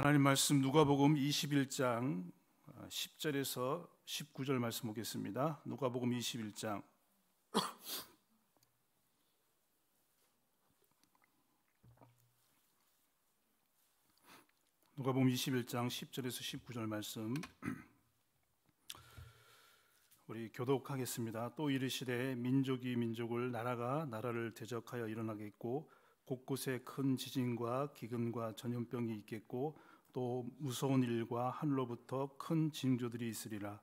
하나님 말씀 누가복음 21장 10절에서 어, 19절 말씀 보겠습니다. 누가복음 21장 누가복음 21장 10절에서 19절 말씀 우리 교독하겠습니다. 또 이르시되 민족이 민족을 나라가 나라를 대적하여 일어나겠고 곳곳에 큰 지진과 기근과 전염병이 있겠고 또 무서운 일과 하늘로부터 큰 징조들이 있으리라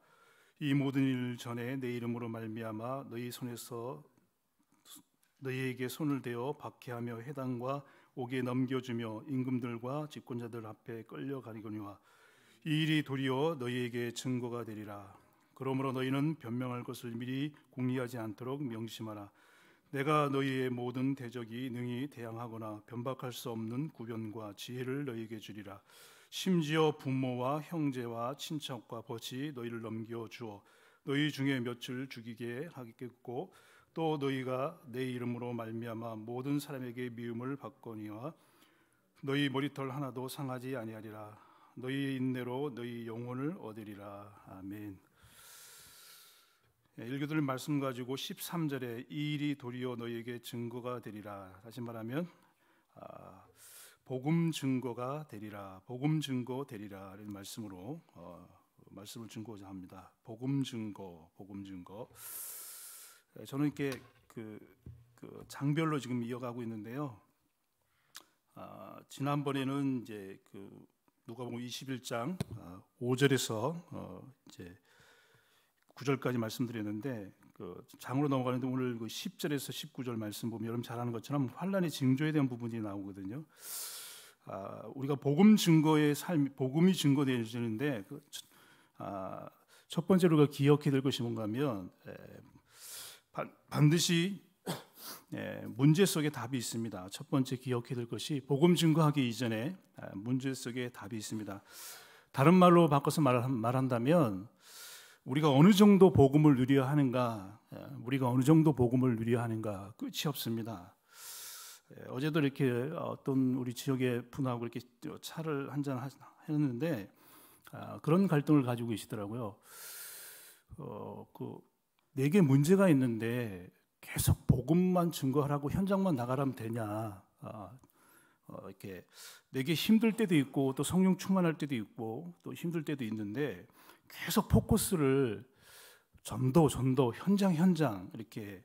이 모든 일 전에 내 이름으로 말미암아 너희 손에서 너희에게 손을 대어 박해하며 해당과 옥에 넘겨주며 임금들과 집권자들 앞에 끌려가리거니와 이 일이 도리어 너희에게 증거가 되리라 그러므로 너희는 변명할 것을 미리 궁리하지 않도록 명심하라 내가 너희의 모든 대적이 능히 대항하거나 변박할 수 없는 구변과 지혜를 너희에게 주리라 심지어 부모와 형제와 친척과 벗이 너희를 넘겨 주어 너희 중에 몇을 죽이게 하겠고 또 너희가 내 이름으로 말미암아 모든 사람에게 미움을 받거니와 너희 머리털 하나도 상하지 아니하리라 너희 인내로 너희 영혼을 얻으리라 아멘. 예, 일교들 말씀 가지고 13절에 이 일이 도리어 너희에게 증거가 되리라 다시 말하면 아, 복음 증거가 되리라 복음 증거 되리라라는 말씀으로 어, 말씀을 증거하자 합니다. 복음 증거, 복음 증거. 예, 저는 이렇게 그, 그 장별로 지금 이어가고 있는데요. 아, 지난번에는 이제 그 누가복음 21장 5절에서 아, 어, 이제 9절까지 말씀드렸는데 그 장으로 넘어가는데 오늘 그 10절에서 19절 말씀 보면 여러분 잘 아는 것처럼 환란의 징조에 대한 부분이 나오거든요. 아, 우리가 복음 증거의 삶, 복음이 증거되어지는데 그, 아, 첫 번째로 가 기억해야 될 것이 뭔가면 반드시 예, 문제 속에 답이 있습니다. 첫 번째 기억해야 될 것이 복음 증거하기 이전에 문제 속에 답이 있습니다. 다른 말로 바꿔서 말, 말한다면 우리가 어느 정도 복음을 누려 하는가, 예, 우리가 어느 정도 복음을 누려 하는가 끝이 없습니다. 예, 어제도 이렇게 어떤 우리 지역의 분하고 이렇게 차를 한잔 했는데 아, 그런 갈등을 가지고 계시더라고요. 어, 그 내게 문제가 있는데 계속 복음만 증거하라고 현장만 나가라면 되냐? 아, 어, 이렇게 내게 힘들 때도 있고 또 성령 충만할 때도 있고 또 힘들 때도 있는데 계속 포커스를 전도, 전도, 현장, 현장 이렇게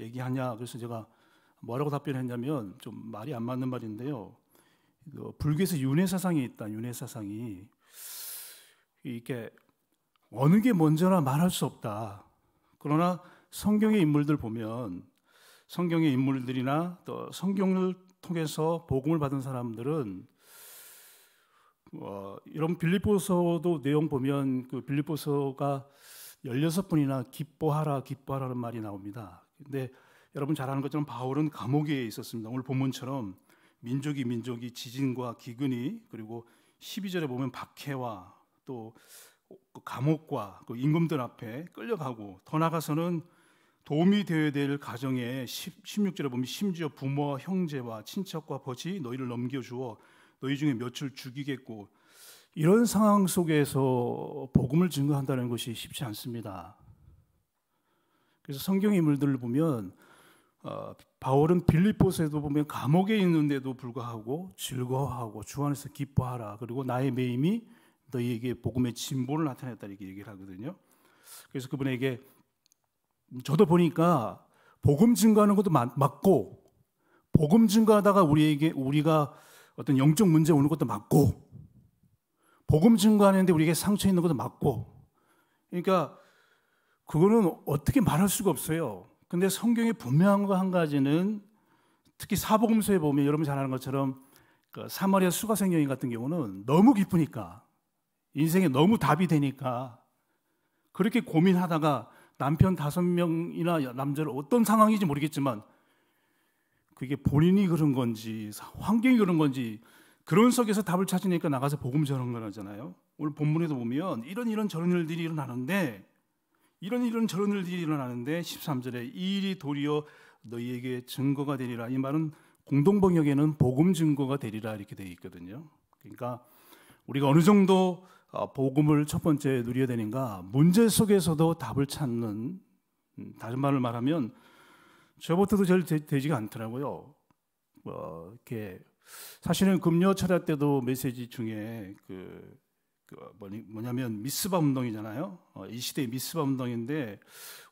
얘기하냐. 그래서 제가 뭐라고 답변했냐면 좀 말이 안 맞는 말인데요. 그 불교에서 윤회 사상이 있다. 윤회 사상이 이게 어느 게 먼저라 말할 수 없다. 그러나 성경의 인물들 보면 성경의 인물들이나 또 성경을 통해서 복음을 받은 사람들은 어, 여러분 빌립보서도 내용 보면 그 빌립보서가 16번이나 기뻐하라 기뻐하라는 말이 나옵니다. 근데 여러분 잘 아는 것처럼 바울은 감옥에 있었습니다. 오늘 본문처럼 민족이 민족이 지진과 기근이 그리고 12절에 보면 박해와 또 그 감옥과 그 임금들 앞에 끌려가고 더 나가서는 도움이 되어야 될 가정에 16절에 보면 심지어 부모와 형제와 친척과 버지 너희를 넘겨주어 너희 중에 몇을 죽이겠고 이런 상황 속에서 복음을 증거한다는 것이 쉽지 않습니다. 그래서 성경 인물들을 보면 어, 바울은 빌립보서에도 보면 감옥에 있는데도 불구하고 즐거워하고 주 안에서 기뻐하라 그리고 나의 매임이 너희에게 복음의 진보를 나타냈다 이렇게 얘기를 하거든요. 그래서 그분에게 저도 보니까 복음 증거하는 것도 맞, 고 복음 증거하다가 우리에게 우리가 어떤 영적 문제 오는 것도 맞고 복음 증거하는데 우리에게 상처 있는 것도 맞고 그러니까 그거는 어떻게 말할 수가 없어요. 근데 성경에 분명한 거 한 가지는 특히 사복음서에 보면 여러분 잘 아는 것처럼 그 사마리아 수가생 여인 같은 경우는 너무 기쁘니까 인생에 너무 답이 되니까 그렇게 고민하다가 남편 다섯 명이나 남자를 어떤 상황인지 모르겠지만 그게 본인이 그런 건지 환경이 그런 건지 그런 속에서 답을 찾으니까 나가서 복음 전하잖아요. 오늘 본문에도 보면 이런 이런 저런 일들이 일어나는데 이런 이런 저런 일들이 일어나는데 13절에 이 일이 도리어 너희에게 증거가 되리라 이 말은 공동 번역에는 복음 증거가 되리라 이렇게 되어 있거든요. 그러니까 우리가 어느 정도 어, 복음을 첫 번째 누려야 되는가 문제 속에서도 답을 찾는 음, 다른 말을 말하면 저부터도 잘 되, 지가 않더라고요. 어, 이렇게 사실은 금요 철야 때도 메시지 중에 그, 그 뭐냐면 미스바 운동이잖아요. 어, 이 시대의 미스바 운동인데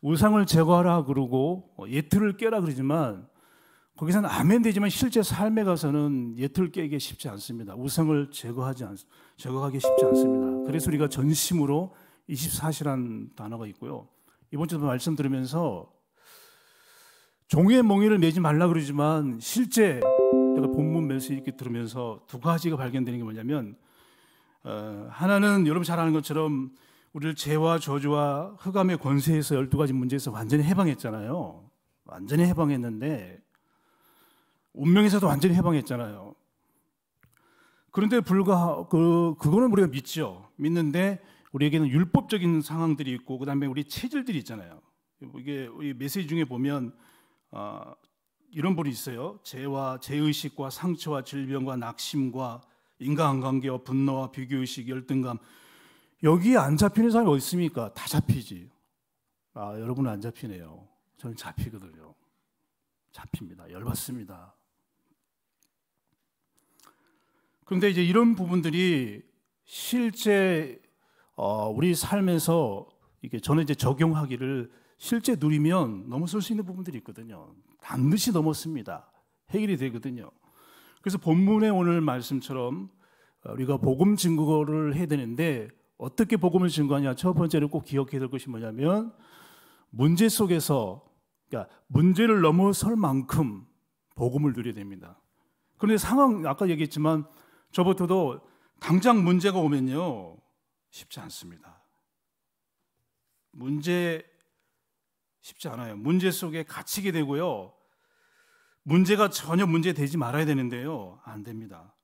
우상을 제거하라 그러고 어, 예틀을 깨라 그러지만 거기서는 아멘 되지만 실제 삶에 가서는 예틀 깨기 쉽지 않습니다. 우상을 제거하지 않, 제거하기 쉽지 않습니다. 그래서 우리가 전심으로 24시란 단어가 있고요. 이번 주도 말씀 들으면서 종의 멍에를 매지 말라 그러지만 실제 제가 본문 말씀 이렇게 들으면서 두 가지가 발견되는 게 뭐냐면 어, 하나는 여러분 잘 아는 것처럼 우리를 죄와 저주와 흑암의 권세에서 열두 가지 문제에서 완전히 해방했잖아요. 완전히 해방했는데 운명에서도 완전히 해방했잖아요. 그런데 불과 그 그거는 우리가 믿죠. 믿는데 우리에게는 율법적인 상황들이 있고 그다음에 우리 체질들이 있잖아요. 이게 우리 메시지 중에 보면 어, 이런 분이 있어요. 죄와 죄의식과 상처와 질병과 낙심과 인간관계와 분노와 비교의식, 열등감. 여기에 안 잡히는 사람이 어디 있습니까? 다 잡히지. 아, 여러분은 안 잡히네요. 저는 잡히거든요. 잡힙니다. 열받습니다. 그런데 이제 이런 부분들이 실제 어, 우리 삶에서 이게 저는 이제 적용하기를 실제 누리면 넘어설 수 있는 부분들이 있거든요. 반드시 넘었습니다. 해결이 되거든요. 그래서 본문의 오늘 말씀처럼 어, 우리가 복음 증거를 해야 되는데 어떻게 복음을 증거하냐 첫 번째로 꼭 기억해야 될 것이 뭐냐면 문제 속에서 그러니까 문제를 넘어설 만큼 복음을 누려야 됩니다. 그런데 상황 아까 얘기했지만 저부터도 당장 문제가 오면요 쉽지 않습니다. 문제 쉽지 않아요. 문제 속에 갇히게 되고요. 문제가 전혀 문제 되지 말아야 되는데요. 안 됩니다.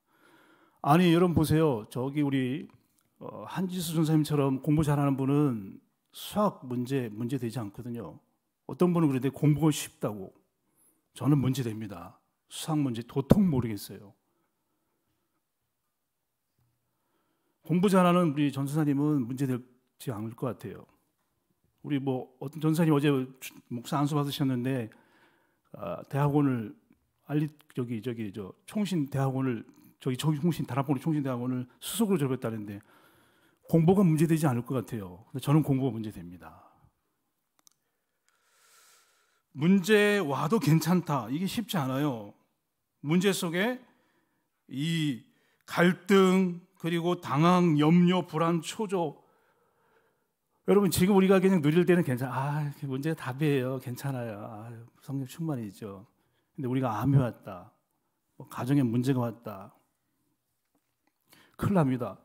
아니, 여러분 보세요. 저기 우리 어, 한지수 선생님처럼 공부 잘하는 분은 수학 문제 문제 되지 않거든요. 어떤 분은 그런데 공부가 쉽다고. 저는 문제 됩니다. 수학 문제 도통 모르겠어요. 공부 잘하는 우리 전수사님은 문제 될지 않을 것 같아요. 우리 뭐 어떤 전사님 어제 목사 안수 받으셨는데 어, 대학원을 알리 저기 저기 저 총신 대학원을 저기 저기 총신 다락방으로 총신 대학원을 수석으로 졸업했다는데 공부가 문제되지 않을 것 같아요. 근데 저는 공부가 문제됩니다. 문제 와도 괜찮다. 이게 쉽지 않아요. 문제 속에 이 갈등 그리고 당황, 염려, 불안, 초조 여러분 지금 우리가 그냥 누릴 때는 괜찮아. 문제 답이에요. 괜찮아요. 아, 성령 충만이죠. 근데 우리가 암이 왔다. 뭐 가정에 문제가 왔다. 큰일 납니다.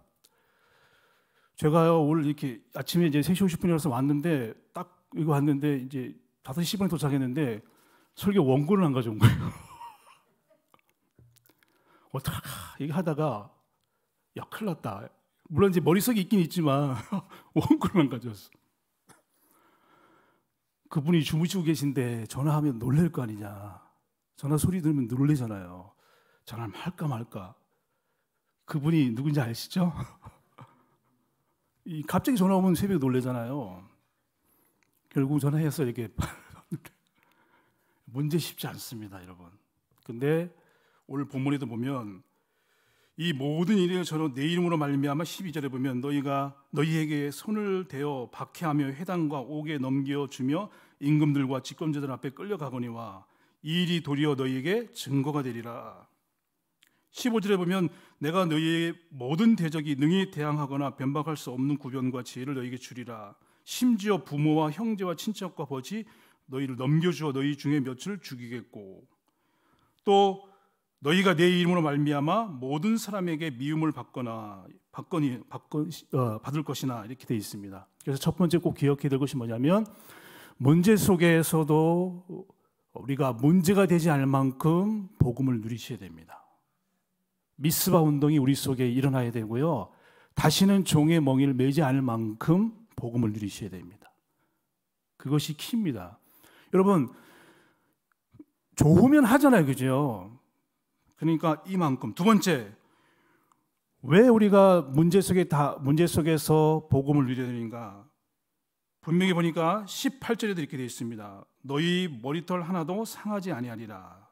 제가요 오늘 이렇게 아침에 이제 3시 50분에 와서 왔는데 딱 이거 왔는데 이제 5시 10분에 도착했는데 설교 원고를 안 가져온 거예요. 어떡하 이게 하다가 야 큰일 났다. 물론 이제 머릿속에 있긴 있지만 원고만 가져왔어. 그분이 주무시고 계신데 전화하면 놀랄 거 아니냐. 전화 소리 들으면 놀래잖아요. 전화를 할까 말까. 그분이 누군지 아시죠? 이 갑자기 전화 오면 새벽에 놀래잖아요. 결국 전화해서 이렇게 문제 쉽지 않습니다, 여러분. 근데 오늘 본문에도 보면 이 모든 일을 저로 내 이름으로 말미암아 12절에 보면 너희가 너희에게 손을 대어 박해하며 회당과 옥에 넘겨 주며 임금들과 집권자들 앞에 끌려가거니와 이 일이 도리어 너희에게 증거가 되리라. 15절에 보면 내가 너희의 모든 대적이 능히 대항하거나 변박할 수 없는 구변과 지혜를 너희에게 주리라. 심지어 부모와 형제와 친척과 버지 너희를 넘겨주어 너희 중에 몇을 죽이겠고 또 너희가 내 이름으로 말미암아 모든 사람에게 미움을 받거나 받거니 받건, 어, 받을 것이나 이렇게 돼 있습니다. 그래서 첫 번째 꼭 기억해야 될 것이 뭐냐면 문제 속에서도 우리가 문제가 되지 않을 만큼 복음을 누리셔야 됩니다. 미스바 운동이 우리 속에 일어나야 되고요. 다시는 종의 멍이를 매지 않을 만큼 복음을 누리셔야 됩니다. 그것이 키입니다. 여러분 좋으면 하잖아요, 그죠? 그러니까 이만큼. 두 번째, 왜 우리가 문제 속에 다 문제 속에서 복음을 누려야리는가 분명히 보니까 18절에도 이렇게 되어 있습니다. 너희 머리털 하나도 상하지 아니하리라.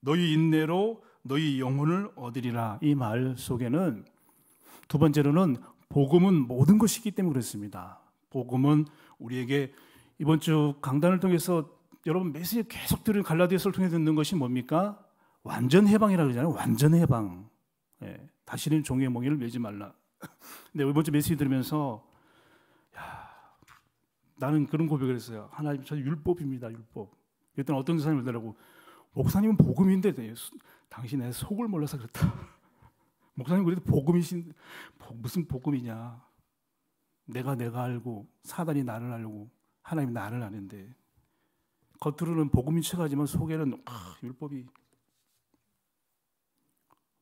너희 인내로 너희 영혼을 얻으리라. 이 말 속에는 두 번째로는 복음은 모든 것이기 때문에 그렇습니다. 복음은 우리에게 이번 주 강단을 통해서 여러분 메시지 계속 들은 갈라디아서를 통해 듣는 것이 뭡니까? 완전 해방이라 그러잖아요. 완전 해방. 예, 다시는 종의 멍에를 매지 말라. 근데 이번 주 메시지 들으면서 야, 나는 그런 고백을 했어요. 하나님 저 율법입니다. 율법. 그랬더니 어떤 사람이 그러더라고. 목사님은 복음인데 당신의 속을 몰라서 그렇다. 목사님 그래도 복음이신 무슨 복음이냐? 내가 내가 알고 사단이 나를 알고 하나님 나를 아는데 겉으로는 복음인 척하지만 속에는 아, 율법이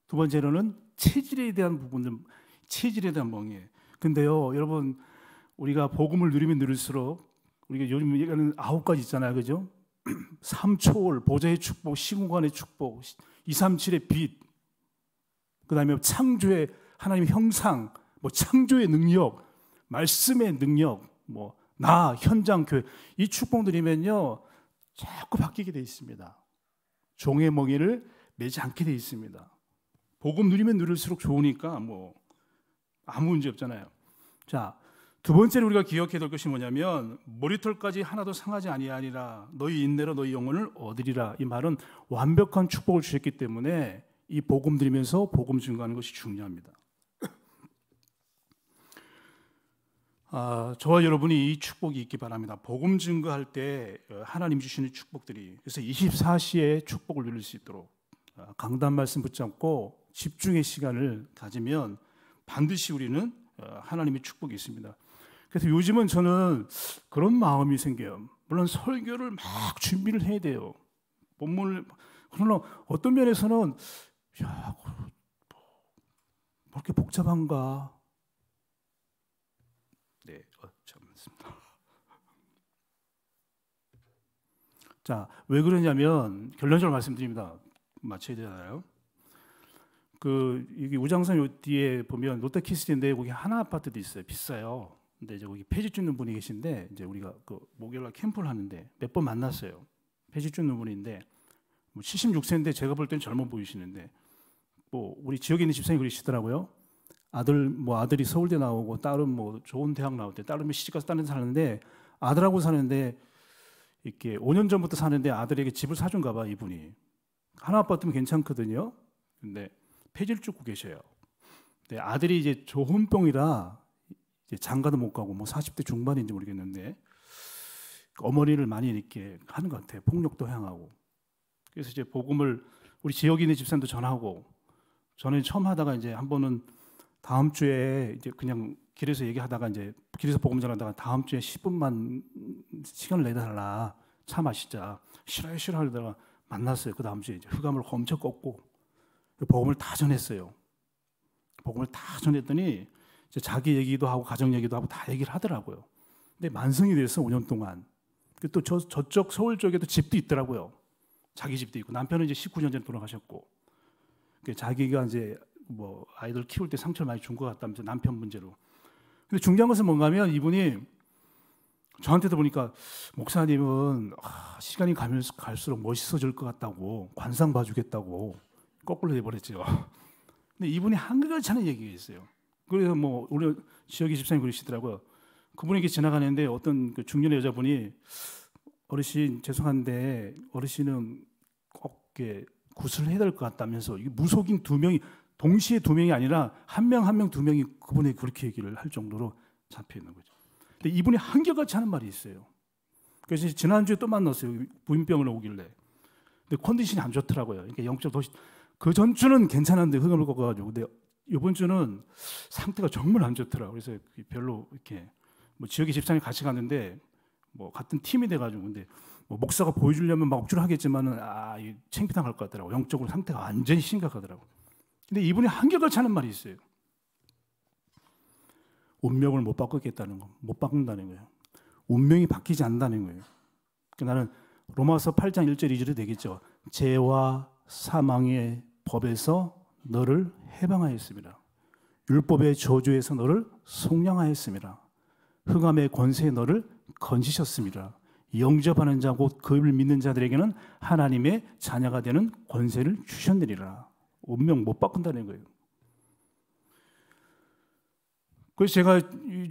두 번째로는 체질에 대한 부분들 체질에 대한 멍에. 근데요, 여러분 우리가 복음을 누리면 누릴수록 우리가 요즘 얘기하는 아홉 가지 있잖아요. 그죠? 삼초월, 보좌의 축복, 시공간의 축복, 237의 빛. 그다음에 뭐 창조의 하나님 형상, 뭐 창조의 능력, 말씀의 능력, 뭐 나, 현장 교회 이 축복 누리면요. 자꾸 바뀌게 돼 있습니다. 종의 멍에를 매지 않게 돼 있습니다. 복음 누리면 누릴수록 좋으니까 뭐 아무 문제 없잖아요. 자, 두 번째로 우리가 기억해야 될 것이 뭐냐면 머리털까지 하나도 상하지 아니하니라 너희 인내로 너희 영혼을 얻으리라 이 말은 완벽한 축복을 주셨기 때문에 이 복음 드리면서 복음 증거하는 것이 중요합니다. 아, 저와 여러분이 이 축복이 있기 바랍니다. 복음 증거할 때 하나님 주시는 축복들이 그래서 24시에 축복을 누릴 수 있도록 아, 강단 말씀 붙잡고 집중의 시간을 가지면 반드시 우리는 어, 하나님의 축복이 있습니다. 그래서 요즘은 저는 그런 마음이 생겨요. 물론 설교를 막 준비를 해야 돼요. 본문을 그러나 어떤 면에서는 야, 뭐, 뭐, 뭐 이렇게 복잡한가? 네, 어, 잠깐습니다 자, 왜 그러냐면 결론적으로 말씀드립니다. 맞춰야 되나요? 그 이게 우장선 요 뒤에 보면 롯데키스인데 거기 하나 아파트도 있어요. 비싸요. 근데 이제 거기 폐지 줍는 분이 계신데 이제 우리가 그 목요일 날 캠프를 하는데 몇 번 만났어요. 폐지 줍는 분인데 뭐 76세인데 제가 볼 땐 젊어 보이시는데 뭐 우리 지역에 있는 집사님 그러시더라고요. 아들 뭐 아들이 서울대 나오고 딸은 뭐 좋은 대학 나올 때 딸은 뭐 시집 가서 다른 데 사는데 아들하고 사는데 이렇게 5년 전부터 사는데 아들에게 집을 사준가 봐 이분이 하나 아파트면 괜찮거든요. 근데 폐지를 쫓고 계셔요. 네, 아들이 이제 조혼병이라 이제 장가도 못 가고 뭐 40대 중반인지 모르겠는데 어머니를 많이 이렇게 하는 것 같아요. 폭력도 향하고. 그래서 이제 복음을 우리 지역에 있는 집사님도 전하고 저는 처음 하다가 이제 한 번은 다음 주에 이제 그냥 길에서 얘기하다가 이제 길에서 복음 전하다가 다음 주에 10분만 시간을 내달라 차 마시자 싫어요 싫어 하다가 만났어요. 그 다음 주에 이제 흑암을 엄청 꺾고 복음을 다 전했어요. 복음을 다 전했더니 자기 얘기도 하고 가정 얘기도 하고 다 얘기를 하더라고요. 근데 만성이 돼서 5년 동안 그 또 저, 저쪽 서울 쪽에도 집도 있더라고요. 자기 집도 있고 남편은 이제 19년 전에 돌아가셨고 그 자기가 이제 뭐 아이들 키울 때 상처를 많이 준 것 같다면서 남편 문제로. 근데 중요한 것은 뭔가면 이분이 저한테도 보니까 목사님은 아, 시간이 가면서 갈수록 멋있어질 것 같다고 관상 봐주겠다고 거꾸로 돼버렸죠. 근데 이분이 한결같이 는 얘기가 있어요. 그래서 뭐 우리 지역의 집사님 그러시더라고요. 그분에게 지나가는데 어떤 그 중년 여자분이 어르신 죄송한데 어르신은 꼭게 구슬을 해야 될것 같다면서 이게 무속인 두 명이 동시에 두 명이 아니라 한 명 한 명 두 명이 그분이 그렇게 얘기를 할 정도로 잡혀 있는 거죠. 근데 이분이 한결같이 하는 말이 있어요. 그래서 지난주에 또 만났어요. 부인병을 오길래. 근데 컨디션이 안 좋더라고요. 그러니까 영적 도시 그 전주는 괜찮았는데 흐름을 꺾어가지고 근데 이번 주는 상태가 정말 안 좋더라. 그래서 그 별로 이렇게 뭐 지역의 집사님 같이 갔는데 뭐 같은 팀이 돼가지고 근데 뭐 목사가 보여주려면 막 억지로 하겠지만은 아 챙피당할 것 같더라고. 영적으로 상태가 완전히 심각하더라고. 근데 이분이 한결같이 하는 말이 있어요. 운명을 못 바꾸겠다는 거, 못 바꾼다는 거예요. 운명이 바뀌지 않는다는 거예요. 그 나는 로마서 8장 1절 2절이 되겠죠. 죄와 사망의 법에서 너를 해방하였습니다. 율법의 저주에서 너를 속량하였습니다. 흑암의 권세에 너를 건지셨습니다. 영접하는 자 곧 그를 믿는 자들에게는 하나님의 자녀가 되는 권세를 주셨느니라. 운명 못 바꾼다는 거예요. 그래서 제가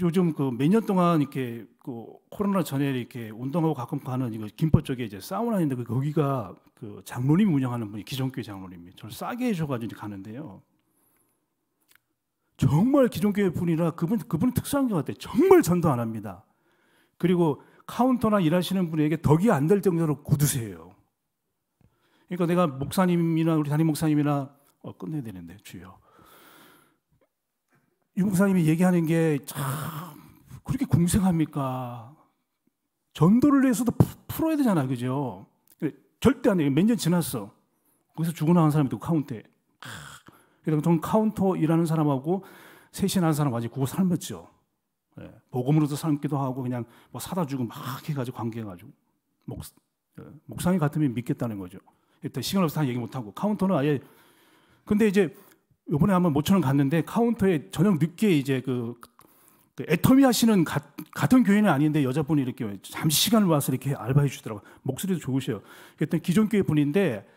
요즘 그 몇 년 동안 이렇게 그 코로나 전에 이렇게 운동하고 가끔 가는 이거 김포 쪽에 이제 사우나 있는데 그 거기가 그 장로님 운영하는 분이 기존교회 장로님이 저를 싸게 해줘가지고 가는데요. 정말 기존교회 분이라 그분 그분 특수한 것 같아요. 정말 전도 안 합니다. 그리고 카운터나 일하시는 분에게 덕이 안 될 정도로 고두세요. 그러니까 내가 목사님이나 우리 담임 목사님이나 어, 끝내야 되는데 주여 유목사님이 얘기하는 게 참 그렇게 궁생합니까 전도를 해서도 풀어야 되잖아, 그죠? 절대 안 돼. 몇년 지났어. 거기서 죽어나간 사람이 또 카운터에. 그래서 카운터 일하는 사람하고 세신하는 사람 아직 그거 삶았죠. 예. 복음으로도 삶기도 하고 그냥 뭐 사다 주고 막 해가지고 관계해가지고 목, 예. 목상이 같으면 믿겠다는 거죠. 일단 시간 없어서 얘기 못하고 카운터는 아예 근데 이제 요번에 한번 모처럼 갔는데 카운터에 저녁 늦게 이제 그, 그 애터미 하시는 가, 같은 교회는 아닌데 여자분이 이렇게 잠시 시간을 와서 이렇게 알바해 주더라고요. 목소리도 좋으셔요. 그랬더니 기존 교회 분인데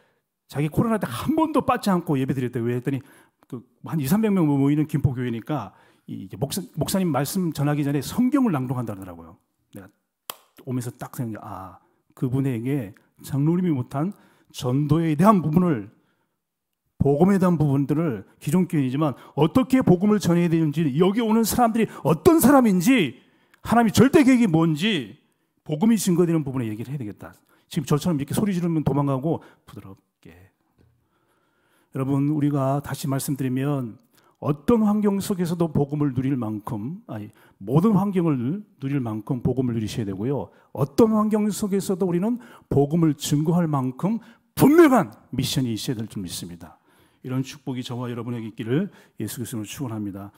자기 코로나 때 한 번도 빠지 않고 예배 드렸대. 왜 했더니 그한 2, 300명 모이는 김포교회니까 이제 목사, 목사님 말씀 전하기 전에 성경을 낭독한다더라고요. 내가 오면서 딱 생각, 아, 그분에게 장로님이 못한 전도에 대한 부분을 복음에 대한 부분들을 기존교인이지만 어떻게 복음을 전해야 되는지 여기 오는 사람들이 어떤 사람인지 하나님이 절대 계획이 뭔지 복음이 증거되는 부분에 얘기를 해야 되겠다. 지금 저처럼 이렇게 소리 지르면 도망가고 부드럽게. 여러분 우리가 다시 말씀드리면 어떤 환경 속에서도 복음을 누릴 만큼 아니 모든 환경을 누릴 만큼 복음을 누리셔야 되고요. 어떤 환경 속에서도 우리는 복음을 증거할 만큼 분명한 미션이 있어야 될 줄 믿습니다. 이런 축복이 저와 여러분에게 있기를 예수 그리스도 축원합니다.